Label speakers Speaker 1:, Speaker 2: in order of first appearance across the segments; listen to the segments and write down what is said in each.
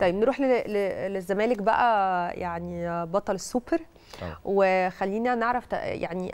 Speaker 1: طيب نروح للزمالك بقى يعني بطل السوبر أوه. وخلينا نعرف يعني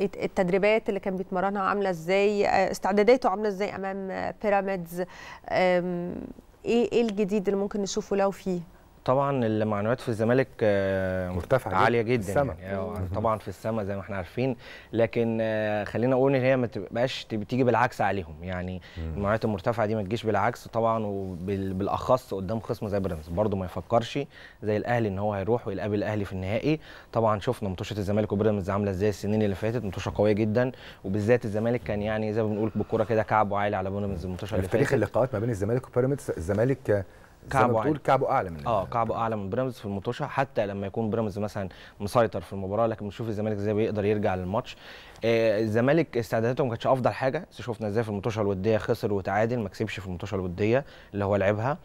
Speaker 1: التدريبات اللي كان بيتمرنها عامله ازاي استعداداته عامله ازاي امام بيراميدز ايه ايه الجديد اللي ممكن نشوفه لو فيه طبعا المعنويات في الزمالك آه، مرتفعه عاليه جدا السماء. يعني آه، طبعا في السماء زي ما احنا عارفين لكن آه، خلينا اقول ان هي ما تبقاش بتيجي بالعكس عليهم يعني المعنويات المرتفعه دي ما تجيش بالعكس طبعا وبالاخص قدام خصم زي بيراميدز برده ما يفكرش زي الاهلي ان هو هيروح ويقابل الاهلي في النهائي طبعا شفنا منتوشة الزمالك وبيراميدز عامله ازاي السنين اللي فاتت منتوشة قويه جدا وبالذات الزمالك كان يعني زي ما بنقول بالكوره كده كعبه عالي على بيراميدز منتوشة اللي فاتت في تاريخ اللقاءات ما بين الزمالك وبيراميدز الزمالك كعبه بتقول كعبه اعلى من اه كعبه اعلى من بيراميدز في المطوشه حتى لما يكون بيراميدز مثلا مسيطر في المباراه لكن بنشوف الزمالك ازاي بيقدر يرجع للماتش آه الزمالك استعداداته ما كانتش افضل حاجه بس شفنا ازاي في المطوشه الوديه خسر وتعادل ما كسبش في المطوشه الوديه اللي هو لعبها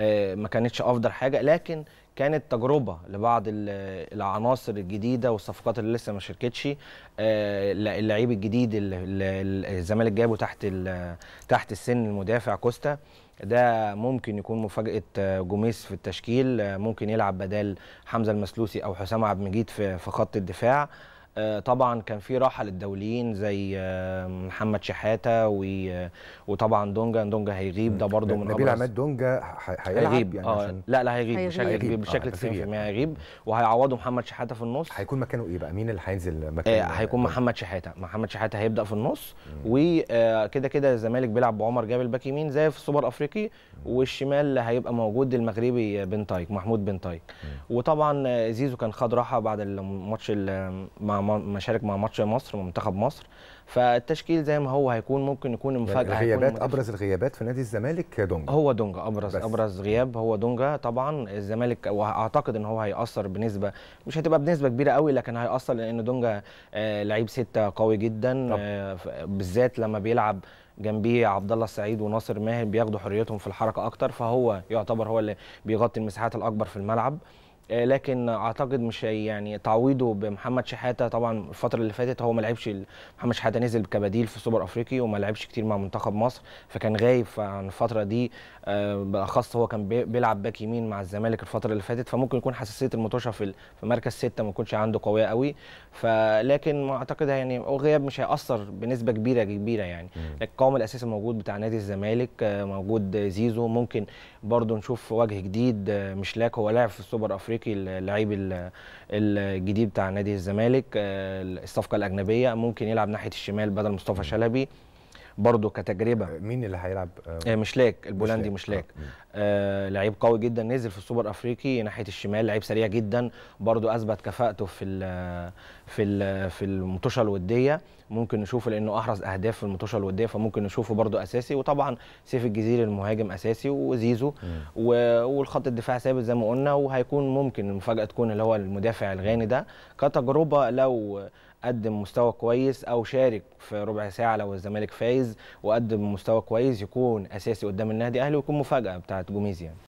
Speaker 1: آه ما كانتش افضل حاجه لكن كانت تجربه لبعض العناصر الجديده والصفقات اللي لسه ما شاركتش آه، اللعيب الجديد اللي الزمالك جابه تحت تحت السن المدافع كوستا ده ممكن يكون مفاجاه آه، جوميس في التشكيل آه، ممكن يلعب بدال حمزه المسلوسي او حسام عبد المجيد في خط الدفاع آه، طبعا كان في راحه للدوليين زي آه، محمد شحاته آه، وطبعا دونجا دونجا هيغيب ده برده من نبيل عماد دونجا هيغيب يعني آه لا لا هيغيب بشكل كبير بشكل 90% هيغيب وهيعوضه محمد شحاته في النص هيكون مكانه ايه بقى مين اللي هينزل مكانه هيكون محمد شحاته محمد شحاته هيبدا في النص وكده كده الزمالك بيلعب بعمر جابر باك يمين زي في السوبر الافريقي والشمال هيبقى موجود المغربي بن تايك محمود بن تايك وطبعا زيزو كان خد راحه بعد الماتش مع مع مشارك مع ماتش مصر ومنتخب مصر فالتشكيل زي ما هو هيكون ممكن يكون يعني مفاجاه الغيابات ابرز الغيابات في نادي الزمالك دونجا هو دونجا ابرز بس. ابرز غياب هو دونجا طبعا الزمالك واعتقد ان هو هياثر بنسبه مش هتبقى بنسبه كبيره قوي لكن هياثر لان دونجا آه، لعيب سته قوي جدا آه، بالذات لما بيلعب جنبيه عبد الله السعيد وناصر ماهر بياخدوا حريتهم في الحركه اكتر فهو يعتبر هو اللي بيغطي المساحات الاكبر في الملعب آه، لكن اعتقد مش يعني تعويضه بمحمد شحاته طبعا الفتره اللي فاتت هو ما لعبش محمد شحاته نزل كبديل في السوبر افريقي وما لعبش كتير مع منتخب مصر فكان غايب عن الفتره دي آه، بالاخص هو كان بيلعب باك يمين مع الزمالك الفتره اللي فاتت فممكن يكون حساسيه المطوشه في مركز سته ما يكونش عنده قويه قوي فلكن ما اعتقد يعني غياب مش هياثر بنسبه كبيره كبيره يعني القوام الاساسي الموجود بتاع نادي الزمالك آه، موجود زيزو ممكن برضه نشوف وجه جديد مش لاك هو لاعب في السوبر افريقي الافريقي اللعيب الجديد بتاع نادي الزمالك آه، الصفقه الاجنبيه ممكن يلعب ناحيه الشمال بدل مصطفى شلبي برضه كتجربه آه، مين اللي هيلعب آه, آه، مشلاك البولندي مشلاك, لاك آه. آه لعيب قوي جدا نزل في السوبر الافريقي ناحيه الشمال لعيب سريع جدا برضه اثبت كفاءته في الـ في الـ في المطوشه الوديه ممكن نشوفه لانه احرز اهداف في المطوشه الوديه فممكن نشوفه برضه اساسي وطبعا سيف الجزيري المهاجم اساسي وزيزو والخط الدفاع ثابت زي ما قلنا وهيكون ممكن المفاجاه تكون اللي هو المدافع الغاني ده كتجربه لو قدم مستوى كويس او شارك في ربع ساعه لو الزمالك فايز وقدم مستوى كويس يكون اساسي قدام النادي الاهلي ويكون مفاجاه بتاعه جوميز يعني